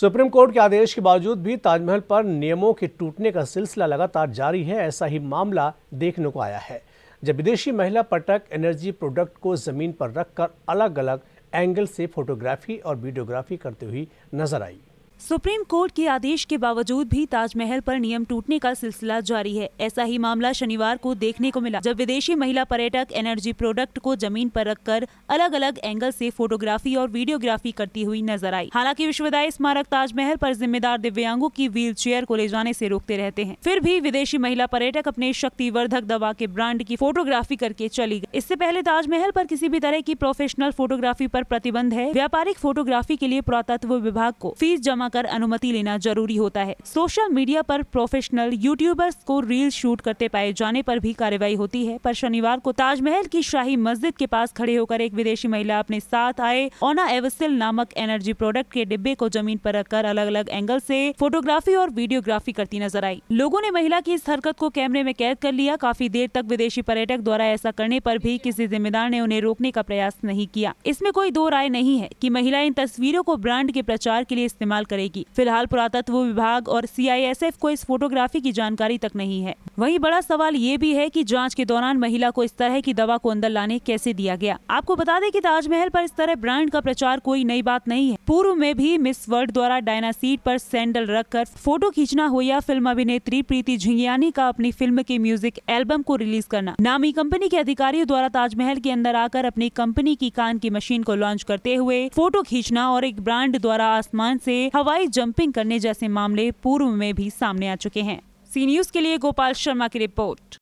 supreme court के आदेश के बावजूद भी ताजमहल पर नियमों के टूटने का सिलसिला लगातार जारी है ऐसा ही मामला देखने को आया है जब विदेशी महिला पटक एनर्जी प्रोडक्ट को जमीन पर रखकर अलग अलग एंगल से फोटोग्राफी और वीडियोग्राफी करते हुई नजर आई सुप्रीम कोर्ट के आदेश के बावजूद भी ताजमहल पर नियम टूटने का सिलसिला जारी है ऐसा ही मामला शनिवार को देखने को मिला जब विदेशी महिला पर्यटक एनर्जी प्रोडक्ट को जमीन पर रखकर अलग अलग एंगल से फोटोग्राफी और वीडियोग्राफी करती हुई नजर आई हालांकि विश्वविद्यालय स्मारक ताजमहल पर जिम्मेदार दिव्यांगों की व्हील चेयर को ले जाने ऐसी रोकते रहते हैं फिर भी विदेशी महिला पर्यटक अपने शक्ति दवा के ब्रांड की फोटोग्राफी करके चली गयी इससे पहले ताजमहल आरोप किसी भी तरह की प्रोफेशनल फोटोग्राफी आरोप प्रतिबंध है व्यापारिक फोटोग्राफी के लिए पुरातत्व विभाग को फीस जमा कर अनुमति लेना जरूरी होता है सोशल मीडिया पर प्रोफेशनल यूट्यूबर्स को रील शूट करते पाए जाने पर भी कार्रवाई होती है पर शनिवार को ताजमहल की शाही मस्जिद के पास खड़े होकर एक विदेशी महिला अपने साथ आए ओना एवसिल नामक एनर्जी प्रोडक्ट के डिब्बे को जमीन पर रखकर अलग अलग एंगल से फोटोग्राफी और वीडियोग्राफी करती नजर आई लोगों ने महिला की इस हरकत को कैमरे में कैद कर लिया काफी देर तक विदेशी पर्यटक द्वारा ऐसा करने पर भी किसी जिम्मेदार ने उन्हें रोकने का प्रयास नहीं किया इसमें कोई दो राय नहीं है कि महिला इन तस्वीरों को ब्रांड के प्रचार के लिए इस्तेमाल कर करेगी फिलहाल पुरातत्व विभाग और सीआईएसएफ को इस फोटोग्राफी की जानकारी तक नहीं है वहीं बड़ा सवाल ये भी है कि जांच के दौरान महिला को इस तरह की दवा को अंदर लाने कैसे दिया गया आपको बता दें कि ताजमहल पर इस तरह ब्रांड का प्रचार कोई नई बात नहीं है पूर्व में भी मिस वर्ल्ड द्वारा डायना सीट पर सैंडल रखकर फोटो खींचना हो या फिल्म अभिनेत्री प्रीति झिंगियानी का अपनी फिल्म के म्यूजिक एल्बम को रिलीज करना नामी कंपनी के अधिकारियों द्वारा ताजमहल के अंदर आकर अपनी कंपनी की कान की मशीन को लॉन्च करते हुए फोटो खींचना और एक ब्रांड द्वारा आसमान ऐसी हवा हवाई जंपिंग करने जैसे मामले पूर्व में भी सामने आ चुके हैं सी न्यूज के लिए गोपाल शर्मा की रिपोर्ट